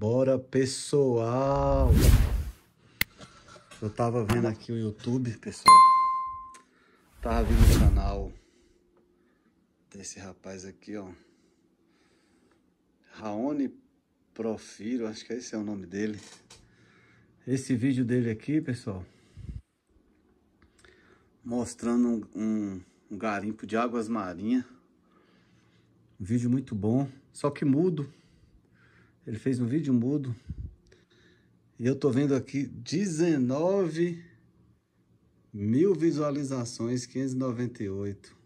Bora, pessoal! Eu tava vendo aqui o YouTube, pessoal. Tava vendo o canal desse rapaz aqui, ó. Raoni Profiro, acho que esse é o nome dele. Esse vídeo dele aqui, pessoal. Mostrando um, um, um garimpo de águas marinhas. Um vídeo muito bom, só que mudo. Ele fez um vídeo mudo. E eu tô vendo aqui 19 mil visualizações, 598.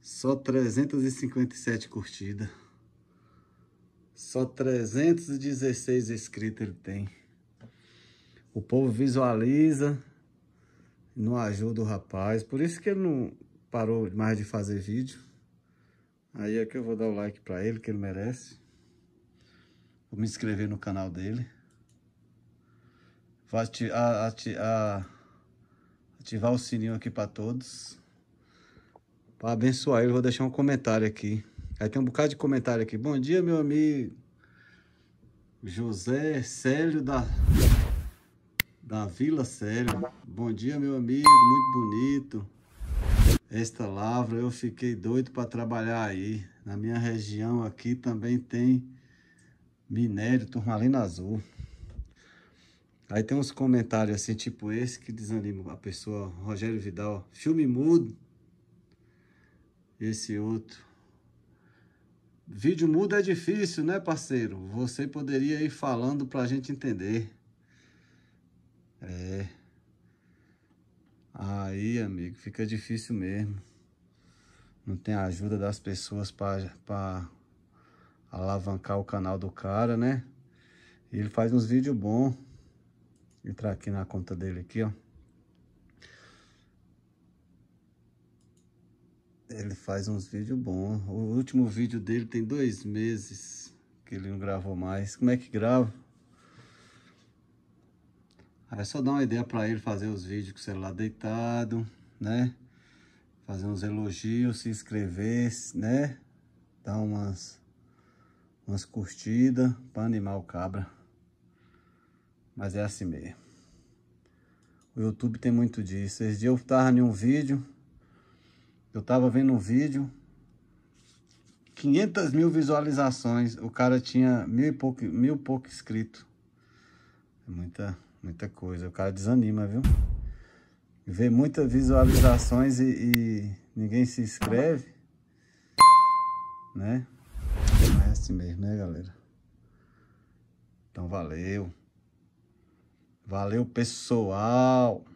Só 357 curtidas. Só 316 inscritos ele tem. O povo visualiza, não ajuda o rapaz. Por isso que ele não parou mais de fazer vídeo. Aí é que eu vou dar o like para ele, que ele merece me inscrever no canal dele. Vou ativar, ativar, ativar o sininho aqui para todos. Para abençoar ele, vou deixar um comentário aqui. Aí tem um bocado de comentário aqui. Bom dia, meu amigo José Célio da, da Vila Célio. Bom dia, meu amigo, muito bonito. Esta lavra eu fiquei doido para trabalhar aí. Na minha região aqui também tem Minério, turmalina azul. Aí tem uns comentários assim, tipo esse, que desanima a pessoa. Rogério Vidal, filme mudo. Esse outro. Vídeo mudo é difícil, né, parceiro? Você poderia ir falando pra gente entender. É. Aí, amigo, fica difícil mesmo. Não tem a ajuda das pessoas para alavancar o canal do cara, né? E ele faz uns vídeos bons. Entrar aqui na conta dele aqui, ó. Ele faz uns vídeos bons. O último vídeo dele tem dois meses que ele não gravou mais. Como é que grava? Aí é só dar uma ideia para ele fazer os vídeos com o celular deitado, né? Fazer uns elogios, se inscrever, né? Dar umas umas curtidas para animar o cabra. Mas é assim mesmo. O YouTube tem muito disso. Esses dias eu tava em um vídeo, eu tava vendo um vídeo, 500 mil visualizações, o cara tinha mil e pouco, mil e pouco inscrito. É muita, muita coisa, o cara desanima, viu? Vê muitas visualizações e, e ninguém se inscreve, né? assim mesmo, né, galera? Então, valeu. Valeu, pessoal.